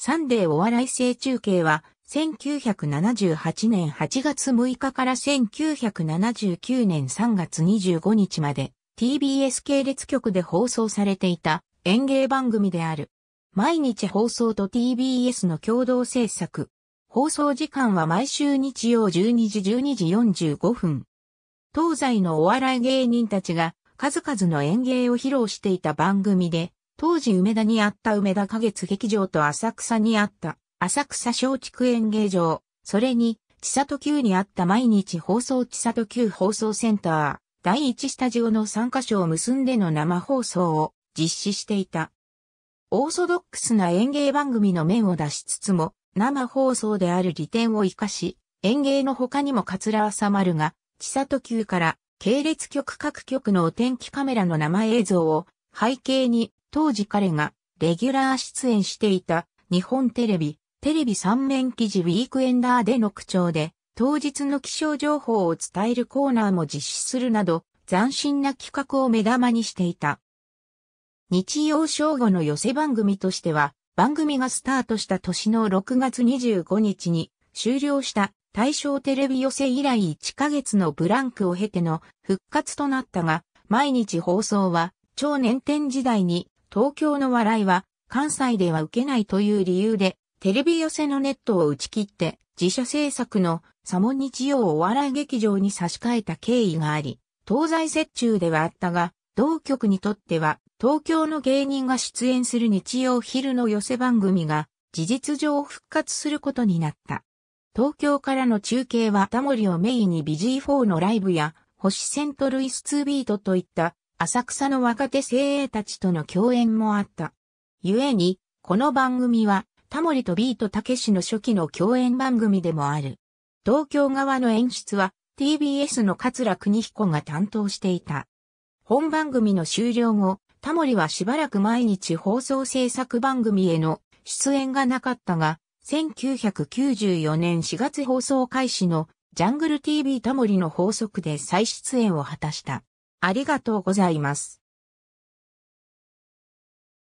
サンデーお笑い性中継は、1978年8月6日から1979年3月25日まで、TBS 系列局で放送されていた演芸番組である。毎日放送と TBS の共同制作。放送時間は毎週日曜12時12時45分。東西のお笑い芸人たちが数々の演芸を披露していた番組で、当時梅田にあった梅田花月劇場と浅草にあった浅草小畜園芸場、それに、千里急にあった毎日放送千里急放送センター、第一スタジオの3カ所を結んでの生放送を実施していた。オーソドックスな演芸番組の面を出しつつも、生放送である利点を活かし、演芸の他にも桂浅丸が、千里急から、系列局各局のお天気カメラの生映像を背景に当時彼がレギュラー出演していた日本テレビ、テレビ三面記事ウィークエンダーでの口調で、当日の気象情報を伝えるコーナーも実施するなど、斬新な企画を目玉にしていた。日曜正午の寄せ番組としては、番組がスタートした年の6月25日に終了した大正テレビ寄せ以来1ヶ月のブランクを経ての復活となったが、毎日放送は超年天時代に東京の笑いは関西では受けないという理由で、テレビ寄せのネットを打ち切って、自社制作のサモン日曜お笑い劇場に差し替えた経緯があり、東西折衷ではあったが、同局にとっては、東京の芸人が出演する日曜昼の寄せ番組が、事実上復活することになった。東京からの中継はタモリをメインにビジー4のライブや、星セントルイス2ビートといった浅草の若手精鋭たちとの共演もあった。故に、この番組は、タモリとビートたけしの初期の共演番組でもある。東京側の演出は、TBS の桂邦彦が担当していた。本番組の終了後、タモリはしばらく毎日放送制作番組への出演がなかったが、1994年4月放送開始のジャングル TV タモリの法則で再出演を果たした。ありがとうございます。